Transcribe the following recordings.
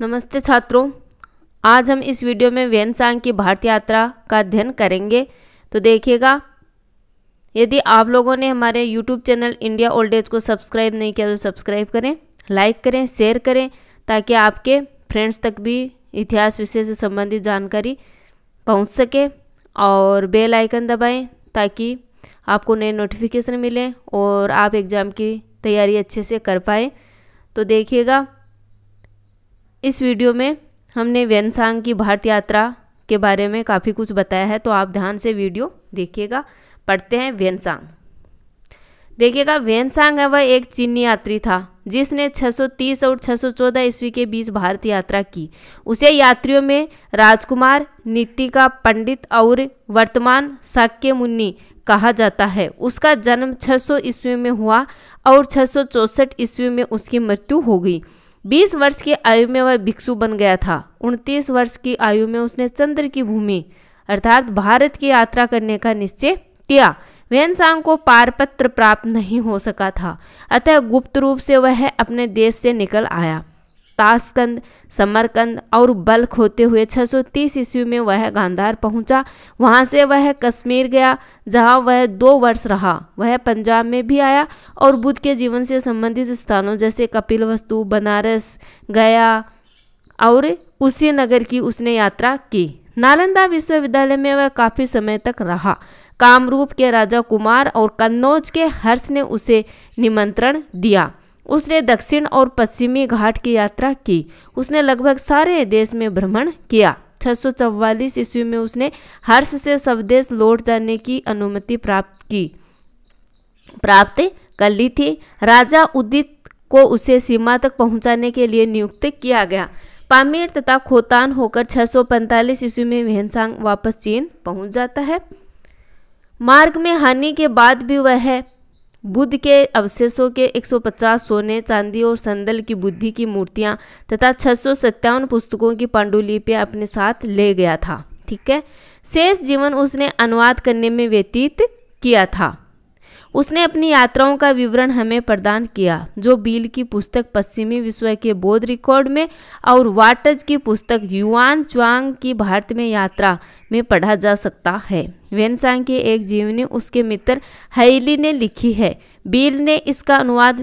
नमस्ते छात्रों आज हम इस वीडियो में सांग की भारत यात्रा का अध्ययन करेंगे तो देखिएगा यदि आप लोगों ने हमारे YouTube channel India old age को सब्सक्राइब नहीं किया तो सब्सक्राइब करें लाइक करें शेयर करें ताकि आपके फ्रेंड्स तक भी इतिहास विषय से संबंधित जानकारी पहुंच सके और बेल आइकन दबाएं ताकि आपको नए नोटिफिकेशन मिलें और आप एग्ज़ाम की तैयारी अच्छे से कर पाएँ तो देखिएगा इस वीडियो में हमने व्यनसांग की भारत यात्रा के बारे में काफ़ी कुछ बताया है तो आप ध्यान से वीडियो देखिएगा पढ़ते हैं व्यनसांग देखिएगा व्यनसांग है वह एक चीनी यात्री था जिसने 630 और 614 ईस्वी के बीच भारत यात्रा की उसे यात्रियों में राजकुमार नीतिका पंडित और वर्तमान शाक्य मुन्नी कहा जाता है उसका जन्म 600 ईस्वी में हुआ और छः ईस्वी में उसकी मृत्यु हो गई बीस वर्ष की आयु में वह भिक्षु बन गया था उनतीस वर्ष की आयु में उसने चंद्र की भूमि अर्थात भारत की यात्रा करने का निश्चय किया वेनसांग को पारपत्र प्राप्त नहीं हो सका था अतः गुप्त रूप से वह अपने देश से निकल आया ताशकंद समरकंद और बल्ख होते हुए 630 ईस्वी में वह गांधार पहुंचा वहां से वह कश्मीर गया जहां वह दो वर्ष रहा वह पंजाब में भी आया और बुद्ध के जीवन से संबंधित स्थानों जैसे कपिल वस्तु बनारस गया और उसी नगर की उसने यात्रा की नालंदा विश्वविद्यालय में वह काफ़ी समय तक रहा कामरूप के राजा कुमार और कन्नौज के हर्ष ने उसे निमंत्रण दिया उसने दक्षिण और पश्चिमी घाट की यात्रा की उसने लगभग सारे देश में भ्रमण किया छह ईस्वी में उसने हर्ष से स्वदेश लौट जाने की अनुमति प्राप्त की प्राप्त कर ली थी राजा उदित को उसे सीमा तक पहुंचाने के लिए नियुक्त किया गया पामीर तथा खोतान होकर 645 ईस्वी में वेहनसांग वापस चीन पहुंच जाता है मार्ग में हानि के बाद भी वह बुद्ध के अवशेषों के 150 सोने चांदी और संदल की बुद्धि की मूर्तियां तथा छह पुस्तकों की पांडुलिपियां अपने साथ ले गया था ठीक है शेष जीवन उसने अनुवाद करने में व्यतीत किया था उसने अपनी यात्राओं का विवरण हमें प्रदान किया जो बिल की पुस्तक पश्चिमी विश्व के बौद्ध रिकॉर्ड में और वाटज की पुस्तक युआन च्वांग की भारत में यात्रा में पढ़ा जा सकता है वेनसांग की एक जीवनी उसके मित्र हैली ने लिखी है बिल ने इसका अनुवाद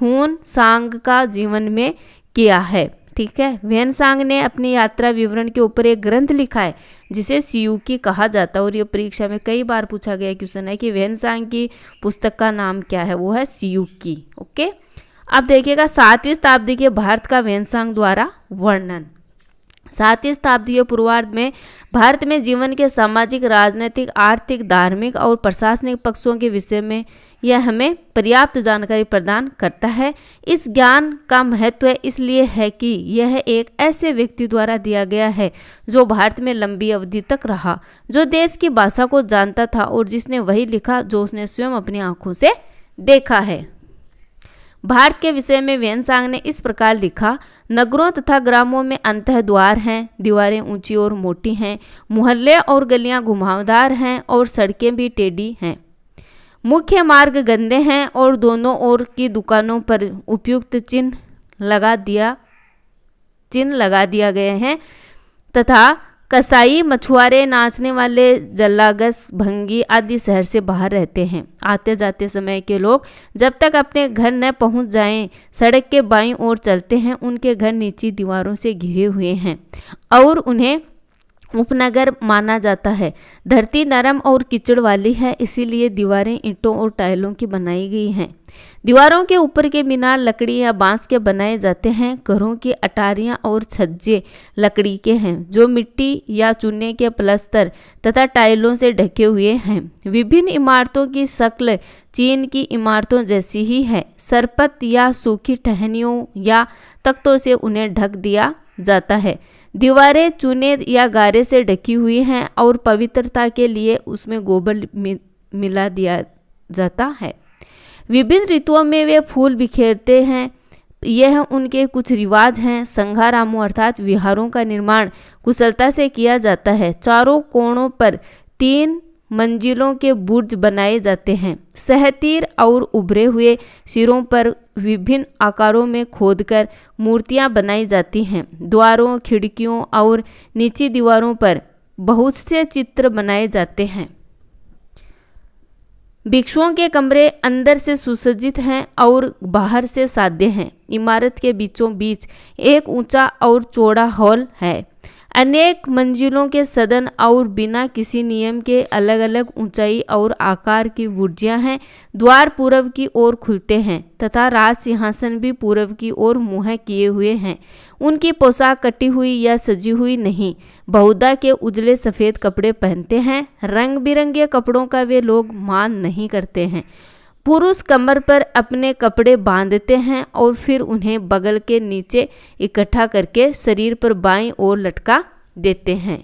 हुन सांग का जीवन में किया है ठीक है वेनसांग ने अपनी यात्रा विवरण के ऊपर एक ग्रंथ लिखा है जिसे सीयू की कहा जाता है और ये परीक्षा में कई बार पूछा गया क्वेश्चन है कि वेनसांग की पुस्तक का नाम क्या है वो है सीयू की ओके अब देखिएगा सातवीं शताब्दी के भारत का वेनसांग द्वारा वर्णन सातवीं शताब्दी पूर्वार्ध में भारत में जीवन के सामाजिक राजनीतिक आर्थिक धार्मिक और प्रशासनिक पक्षों के विषय में यह हमें पर्याप्त जानकारी प्रदान करता है इस ज्ञान का महत्व इसलिए है कि यह एक ऐसे व्यक्ति द्वारा दिया गया है जो भारत में लंबी अवधि तक रहा जो देश की भाषा को जानता था और जिसने वही लिखा जो उसने स्वयं अपनी आंखों से देखा है भारत के विषय में वेनसांग ने इस प्रकार लिखा नगरों तथा ग्रामों में अंत द्वार हैं दीवारें ऊंची और मोटी हैं मोहल्ले और गलियां घुमावदार हैं और सड़कें भी टेढ़ी हैं मुख्य मार्ग गंदे हैं और दोनों ओर की दुकानों पर उपयुक्त चिन्ह लगा दिया चिन्ह लगा दिया गया है तथा कसाई मछुआरे नाचने वाले जल्लागस भंगी आदि शहर से बाहर रहते हैं आते जाते समय के लोग जब तक अपने घर न पहुंच जाएं सड़क के बाईं ओर चलते हैं उनके घर नीची दीवारों से घिरे हुए हैं और उन्हें उपनगर माना जाता है धरती नरम और कीचड़ वाली है इसीलिए दीवारें ईंटों और टाइलों की बनाई गई हैं दीवारों के ऊपर के मीनार लकड़ी या बांस के बनाए जाते हैं घरों की अटारियां और छज्जे लकड़ी के हैं जो मिट्टी या चूने के प्लस्तर तथा टाइलों से ढके हुए हैं विभिन्न इमारतों की शक्ल चीन की इमारतों जैसी ही है सरपत या सूखी टहनियों या तख्तों से उन्हें ढक दिया जाता है दीवारें चूने या गारे से ढकी हुई हैं और पवित्रता के लिए उसमें गोबर मिला दिया जाता है विभिन्न ऋतुओं में वे फूल बिखेरते हैं यह उनके कुछ रिवाज हैं संघारामों अर्थात विहारों का निर्माण कुशलता से किया जाता है चारों कोणों पर तीन मंजिलों के बुर्ज बनाए जाते हैं सहतीर और उभरे हुए सिरों पर विभिन्न आकारों में खोदकर मूर्तियां बनाई जाती हैं द्वारों खिड़कियों और नीची दीवारों पर बहुत से चित्र बनाए जाते हैं भिक्षुओं के कमरे अंदर से सुसज्जित हैं और बाहर से साध्य हैं इमारत के बीचों बीच एक ऊंचा और चौड़ा हॉल है अनेक मंजिलों के सदन और बिना किसी नियम के अलग अलग ऊंचाई और आकार की बुर्जियाँ हैं द्वार पूर्व की ओर खुलते हैं तथा राज सिंहासन भी पूर्व की ओर मुँह किए हुए हैं उनकी पोशाक कटी हुई या सजी हुई नहीं बहुधा के उजले सफ़ेद कपड़े पहनते हैं रंग बिरंगे कपड़ों का वे लोग मान नहीं करते हैं पुरुष कमर पर अपने कपड़े बांधते हैं और फिर उन्हें बगल के नीचे इकट्ठा करके शरीर पर बाईं ओर लटका देते हैं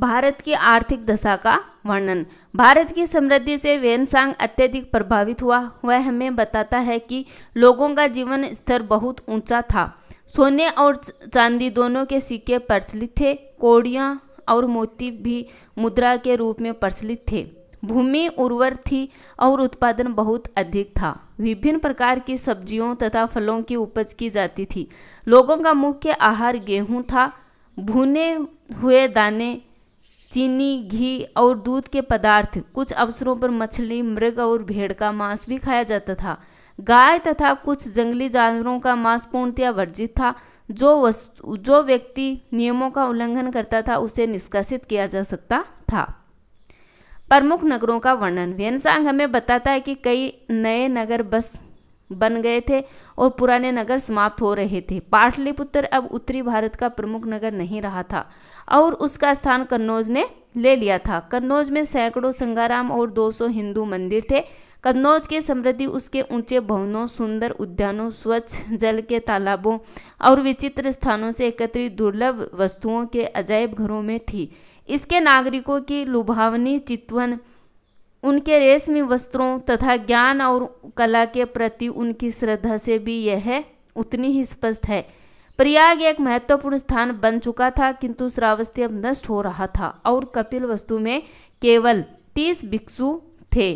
भारत की आर्थिक दशा का वर्णन भारत की समृद्धि से वेनसांग अत्यधिक प्रभावित हुआ वह हमें बताता है कि लोगों का जीवन स्तर बहुत ऊंचा था सोने और चांदी दोनों के सिक्के प्रचलित थे कोड़ियाँ और मोती भी मुद्रा के रूप में प्रचलित थे भूमि उर्वर थी और उत्पादन बहुत अधिक था विभिन्न प्रकार की सब्जियों तथा फलों की उपज की जाती थी लोगों का मुख्य आहार गेहूं था भुने हुए दाने चीनी घी और दूध के पदार्थ कुछ अवसरों पर मछली मृग और भेड़ का मांस भी खाया जाता था गाय तथा कुछ जंगली जानवरों का मांस पूर्णतया वर्जित था जो वस्तु जो व्यक्ति नियमों का उल्लंघन करता था उसे निष्कासित किया जा सकता था प्रमुख नगरों का वर्णन व्यनसांग हमें बताता है कि कई नए नगर बस बन गए थे और पुराने नगर समाप्त हो रहे थे पाटलिपुत्र अब उत्तरी भारत का प्रमुख नगर नहीं रहा था और उसका स्थान कन्नौज ने ले लिया था कन्नौज में सैकड़ों संगाराम और 200 हिंदू मंदिर थे कन्नौज के समृद्धि उसके ऊंचे भवनों सुंदर उद्यानों स्वच्छ जल के तालाबों और विचित्र स्थानों से एकत्रित दुर्लभ वस्तुओं के अजायब घरों में थी इसके नागरिकों की लुभावनी चितवन उनके रेशमी वस्त्रों तथा ज्ञान और कला के प्रति उनकी श्रद्धा से भी यह उतनी ही स्पष्ट है प्रयाग एक महत्वपूर्ण स्थान बन चुका था किंतु श्रावस्ती अब नष्ट हो रहा था और कपिल वस्तु में केवल तीस भिक्षु थे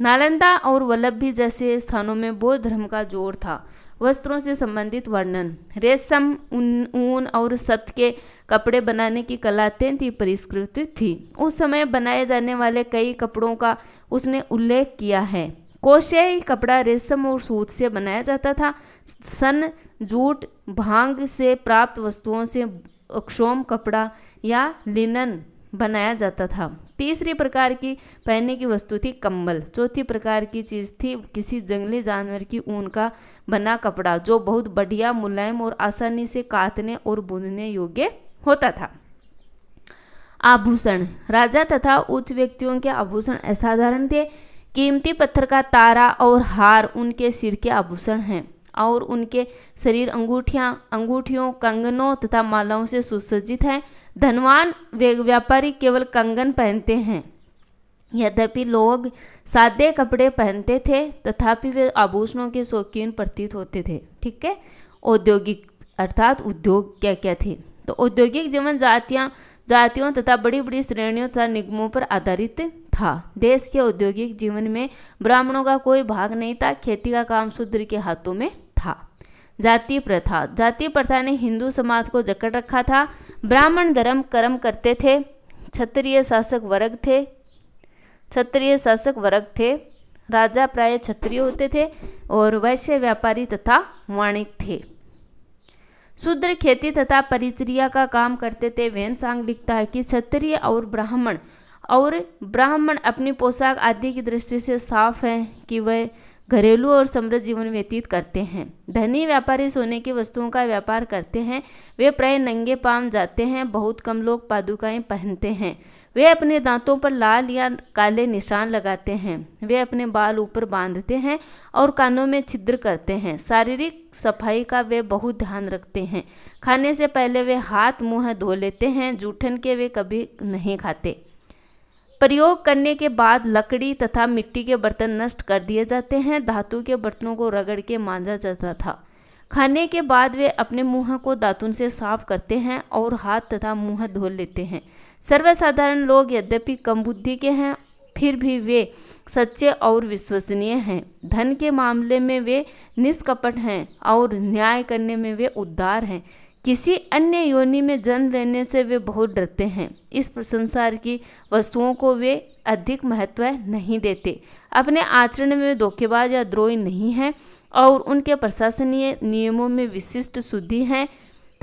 नालंदा और भी जैसे स्थानों में बौद्ध धर्म का जोर था वस्त्रों से संबंधित वर्णन रेशम ऊन ऊन और सत के कपड़े बनाने की कला अत्यंत ही परिष्कृत थी उस समय बनाए जाने वाले कई कपड़ों का उसने उल्लेख किया है कोशे कपड़ा रेशम और सूत से बनाया जाता था सन जूट भांग से प्राप्त वस्तुओं से अक्षोम कपड़ा या लिनन बनाया जाता था तीसरी प्रकार की पहनने की वस्तु थी कंबल चौथी प्रकार की चीज़ थी किसी जंगली जानवर की ऊन का बना कपड़ा जो बहुत बढ़िया मुलायम और आसानी से काटने और बुनने योग्य होता था आभूषण राजा तथा उच्च व्यक्तियों के आभूषण असाधारण थे कीमती पत्थर का तारा और हार उनके सिर के आभूषण हैं और उनके शरीर अंगूठियाँ अंगूठियों कंगनों तथा मालाओं से सुसज्जित हैं धनवान व्यापारी केवल कंगन पहनते हैं यद्यपि लोग सादे कपड़े पहनते थे तथापि वे आभूषणों के शौकीन प्रतीत होते थे ठीक है औद्योगिक अर्थात उद्योग क्या क्या थे तो औद्योगिक जीवन जातियाँ जातियों तथा बड़ी बड़ी श्रेणियों तथा निगमों पर आधारित था देश के औद्योगिक जीवन में ब्राह्मणों का कोई भाग नहीं था खेती का काम शूद्र के हाथों में जाति प्रथा जाति प्रथा ने हिंदू समाज को जकड़ रखा था ब्राह्मण धर्म कर्म करते थे क्षत्रिय शासक वर्ग थे क्षत्रिय शासक वर्ग थे राजा प्राय क्षत्रिय होते थे और वैश्य व्यापारी तथा वाणिक थे शूद्र खेती तथा परिचर्या का काम करते थे वेन सांग लिखता है कि क्षत्रिय और ब्राह्मण और ब्राह्मण अपनी पोशाक आदि की दृष्टि से साफ हैं कि वह घरेलू और समृद्ध जीवन व्यतीत करते हैं धनी व्यापारी सोने की वस्तुओं का व्यापार करते हैं वे प्राय नंगे पाम जाते हैं बहुत कम लोग पादुकाएं पहनते हैं वे अपने दांतों पर लाल या काले निशान लगाते हैं वे अपने बाल ऊपर बांधते हैं और कानों में छिद्र करते हैं शारीरिक सफाई का वे बहुत ध्यान रखते हैं खाने से पहले वे हाथ मुंह धो लेते हैं जूठन के वे कभी नहीं खाते प्रयोग करने के बाद लकड़ी तथा मिट्टी के बर्तन नष्ट कर दिए जाते हैं धातु के बर्तनों को रगड़ के मांजा जाता था खाने के बाद वे अपने मुंह को दातुन से साफ करते हैं और हाथ तथा मुंह धो लेते हैं सर्वसाधारण लोग यद्यपि कम बुद्धि के हैं फिर भी वे सच्चे और विश्वसनीय हैं धन के मामले में वे निष्कपट हैं और न्याय करने में वे उद्दार हैं किसी अन्य योनि में जन्म लेने से वे बहुत डरते हैं इस संसार की वस्तुओं को वे अधिक महत्व नहीं देते अपने आचरण में धोखेबाज या द्रोही नहीं हैं और उनके प्रशासनीय नियमों में विशिष्ट शुद्धि हैं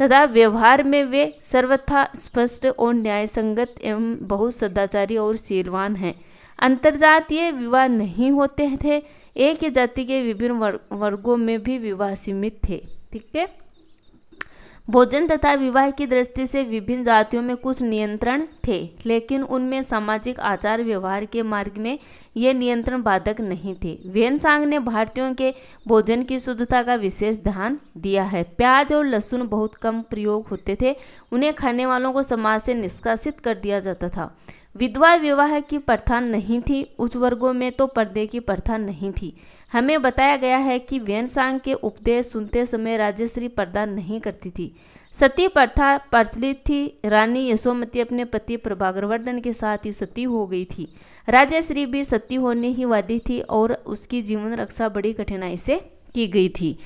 तथा व्यवहार में वे सर्वथा स्पष्ट और न्याय एवं बहुत सदाचारी और शीलवान हैं अंतर्जातीय विवाह नहीं होते थे एक ही जाति के विभिन्न वर्गों में भी विवाह सीमित थे ठीक है भोजन तथा विवाह की दृष्टि से विभिन्न जातियों में कुछ नियंत्रण थे लेकिन उनमें सामाजिक आचार व्यवहार के मार्ग में ये नियंत्रण बाधक नहीं थे वेन सांग ने भारतीयों के भोजन की शुद्धता का विशेष ध्यान दिया है प्याज और लहसुन बहुत कम प्रयोग होते थे उन्हें खाने वालों को समाज से निष्कासित कर दिया जाता था विधवा विवाह की प्रथा नहीं थी उच्च वर्गों में तो पर्दे की प्रथा नहीं थी हमें बताया गया है कि सांग के उपदेश सुनते समय राजेश्री पर्दा नहीं करती थी सती प्रथा प्रचलित थी रानी यशोमती अपने पति प्रभागरवर्धन के साथ ही सती हो गई थी राजेश्री भी सती होने ही वाली थी और उसकी जीवन रक्षा बड़ी कठिनाई से की गई थी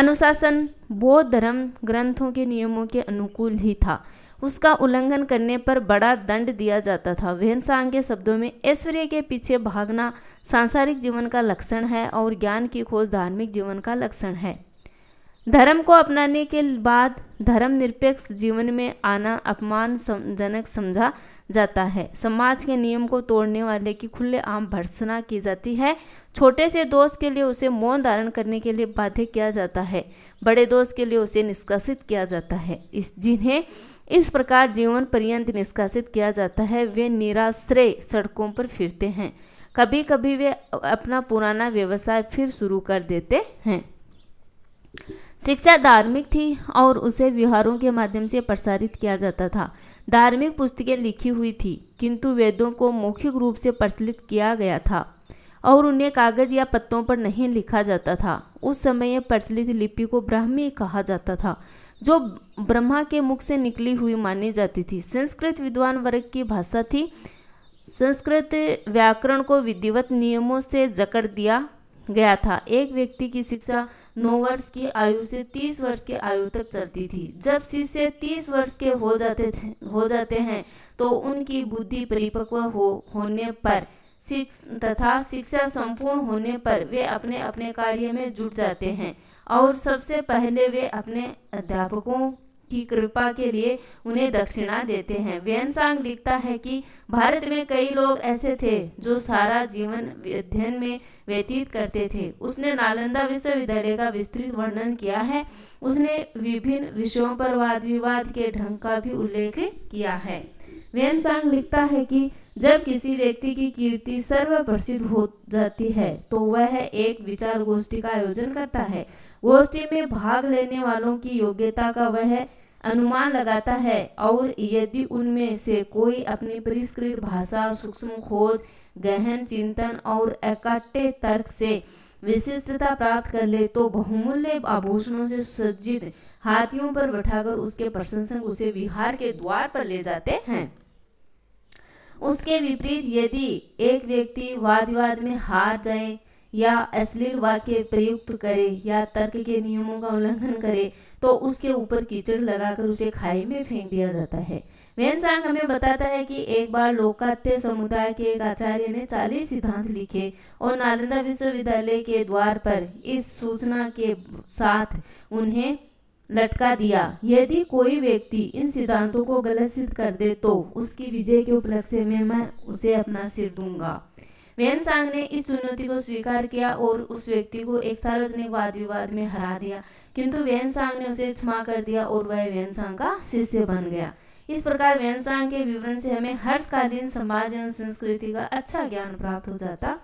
अनुशासन बौद्ध धर्म ग्रंथों के नियमों के अनुकूल ही था उसका उल्लंघन करने पर बड़ा दंड दिया जाता था वेहनसांग के शब्दों में ऐश्वर्य के पीछे भागना सांसारिक जीवन का लक्षण है और ज्ञान की खोज धार्मिक जीवन का लक्षण है धर्म को अपनाने के बाद धर्म निरपेक्ष जीवन में आना अपमानजनक समझा जाता है समाज के नियम को तोड़ने वाले की खुलेआम भर्सना की जाती है छोटे से दोस्त के लिए उसे मौन धारण करने के लिए बाध्य किया जाता है बड़े दोस्त के लिए उसे निष्कासित किया जाता है इस जिन्हें इस प्रकार जीवन पर्यंत निष्कासित किया जाता है वे निराश्रय सड़कों पर फिरते हैं कभी कभी वे अपना पुराना व्यवसाय फिर शुरू कर देते हैं शिक्षा धार्मिक थी और उसे विहारों के माध्यम से प्रसारित किया जाता था धार्मिक पुस्तकें लिखी हुई थी किंतु वेदों को मौखिक रूप से प्रचलित किया गया था और उन्हें कागज या पत्तों पर नहीं लिखा जाता था उस समय प्रचलित लिपि को ब्राह्मी कहा जाता था जो ब्रह्मा के मुख से निकली हुई मानी जाती थी संस्कृत विद्वान वर्ग की भाषा थी संस्कृत व्याकरण को विधिवत नियमों से जकड़ दिया गया था एक व्यक्ति की शिक्षा 9 वर्ष की आयु से 30 वर्ष की आयु तक चलती थी जब शिष्य 30 वर्ष के हो जाते थे हो जाते हैं तो उनकी बुद्धि परिपक्व हो होने पर शिक्ष तथा शिक्षा संपूर्ण होने पर वे अपने अपने कार्य में जुट जाते हैं और सबसे पहले वे अपने अध्यापकों की कृपा के लिए उन्हें दक्षिणा देते हैं व्यंसांग लिखता है कि भारत में कई लोग ऐसे थे जो सारा जीवन अध्ययन में व्यतीत करते थे उसने नालंदा विश्वविद्यालय का विस्तृत वर्णन किया है उसने विभिन्न विषयों पर वाद विवाद के ढंग का भी उल्लेख किया है व्यंसांग लिखता है कि जब किसी व्यक्ति की कीर्ति सर्व प्रसिद्ध हो जाती है तो वह एक विचार गोष्ठी का आयोजन करता है गोष्ठी में भाग लेने वालों की योग्यता का वह अनुमान लगाता है और यदि उनमें से कोई अपनी परिष्कृत भाषा सूक्ष्म खोज गहन चिंतन और इकट्ठे तर्क से विशिष्टता प्राप्त कर ले तो बहुमूल्य आभूषणों से सज्जित हाथियों पर बैठाकर उसके प्रशंसक उसे विहार के द्वार पर ले जाते हैं उसके विपरीत यदि एक व्यक्ति वाद विवाद में हार जाए या अश्लील वाक्य प्रयुक्त करे या तर्क के नियमों का उल्लंघन करे तो उसके ऊपर कीचड़ लगाकर उसे खाई में फेंक दिया जाता है सांग हमें बताता है कि एक बार लोकात्य समुदाय के एक आचार्य ने चालीस सिद्धांत लिखे और नालंदा विश्वविद्यालय के द्वार पर इस सूचना के साथ उन्हें लटका दिया यदि कोई व्यक्ति इन सिद्धांतों को गलत सिद्ध कर दे तो उसकी विजय के उपलक्ष्य में मैं उसे अपना सिर दूंगा वेनसांग ने इस चुनौती को स्वीकार किया और उस व्यक्ति को एक सार्वजनिक वाद विवाद में हरा दिया किंतु वेनसांग ने उसे क्षमा कर दिया और वह वेनसांग का शिष्य बन गया इस प्रकार वेनसांग के विवरण से हमें हर्षकालीन समाज एवं संस्कृति का अच्छा ज्ञान प्राप्त हो जाता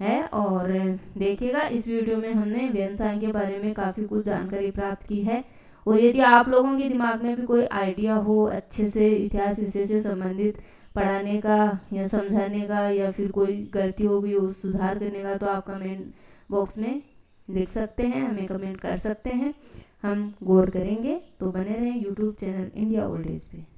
है और देखिएगा इस वीडियो में हमने वेनसांग के बारे में काफ़ी कुछ जानकारी प्राप्त की है और यदि आप लोगों के दिमाग में भी कोई आइडिया हो अच्छे से इतिहास विषय से संबंधित पढ़ाने का या समझाने का या फिर कोई गलती हो गई उस सुधार करने का तो आप कमेंट बॉक्स में लिख सकते हैं हमें कमेंट कर सकते हैं हम गौर करेंगे तो बने रहें YouTube channel India old age पे